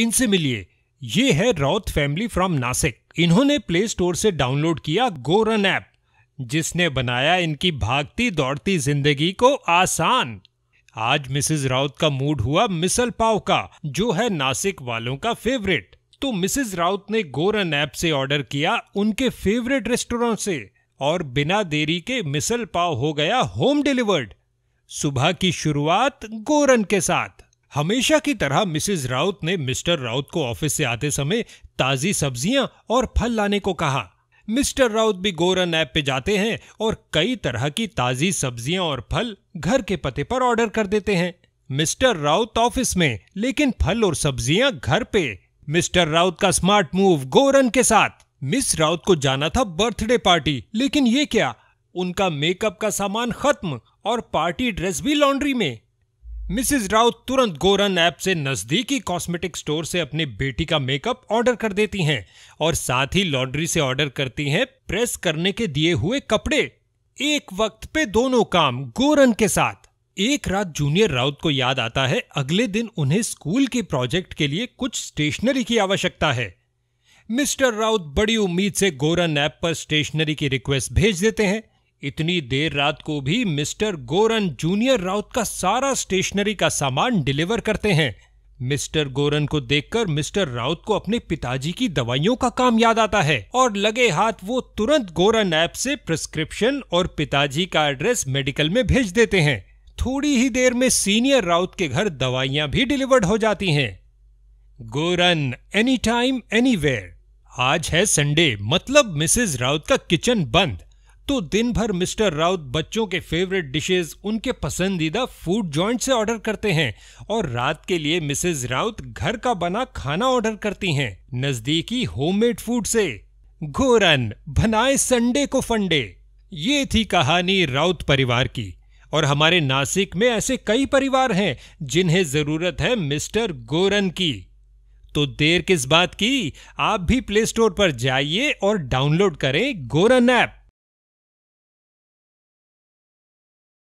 इनसे मिलिए ये है राउत फैमिली फ्रॉम नासिक इन्होंने प्ले स्टोर से डाउनलोड किया गोरन ऐप जिसने बनाया इनकी भागती दौड़ती जिंदगी को आसान आज मिसेस राउत का मूड हुआ मिसल पाव का जो है नासिक वालों का फेवरेट तो मिसेस राउत ने गोरन ऐप से ऑर्डर किया उनके फेवरेट रेस्टोरेंट से और बिना देरी के मिसल पाव हो गया होम डिलीवर्ड सुबह की शुरुआत गोरन के साथ हमेशा की तरह मिसेस राउत ने मिस्टर राउत को ऑफिस से आते समय ताजी सब्जियां और फल लाने को कहा मिस्टर राउत भी गोरन ऐप पे जाते हैं और कई तरह की ताजी सब्जियां और फल घर के पते पर ऑर्डर कर देते हैं मिस्टर राउत ऑफिस में लेकिन फल और सब्जियां घर पे मिस्टर राउत का स्मार्ट मूव गोरन के साथ मिस राउत को जाना था बर्थडे पार्टी लेकिन ये क्या उनका मेकअप का सामान खत्म और पार्टी ड्रेस भी लॉन्ड्री में मिसिज राउत तुरंत गोरन ऐप से नजदीकी कॉस्मेटिक स्टोर से अपनी बेटी का मेकअप ऑर्डर कर देती हैं और साथ ही लॉन्ड्री से ऑर्डर करती हैं प्रेस करने के दिए हुए कपड़े एक वक्त पे दोनों काम गोरन के साथ एक रात जूनियर राउत को याद आता है अगले दिन उन्हें स्कूल के प्रोजेक्ट के लिए कुछ स्टेशनरी की आवश्यकता है मिस्टर राउत बड़ी उम्मीद से गोरन ऐप पर स्टेशनरी की रिक्वेस्ट भेज देते हैं इतनी देर रात को भी मिस्टर गोरन जूनियर राउत का सारा स्टेशनरी का सामान डिलीवर करते हैं मिस्टर गोरन को देखकर मिस्टर राउत को अपने पिताजी की दवाइयों का काम याद आता है और लगे हाथ वो तुरंत गोरन ऐप से प्रिस्क्रिप्शन और पिताजी का एड्रेस मेडिकल में भेज देते हैं थोड़ी ही देर में सीनियर राउत के घर दवाइयां भी डिलीवर्ड हो जाती हैं गोरन एनी टाइम एनी आज है संडे मतलब मिसेज राउत का किचन बंद तो दिन भर मिस्टर राउत बच्चों के फेवरेट डिशेस उनके पसंदीदा फूड जॉइंट से ऑर्डर करते हैं और रात के लिए मिसेज राउत घर का बना खाना ऑर्डर करती हैं नजदीकी होममेड फूड से घोरन बनाए संडे को फंडे ये थी कहानी राउत परिवार की और हमारे नासिक में ऐसे कई परिवार हैं जिन्हें जरूरत है मिस्टर गोरन की तो देर किस बात की आप भी प्ले स्टोर पर जाइए और डाउनलोड करें गोरन ऐप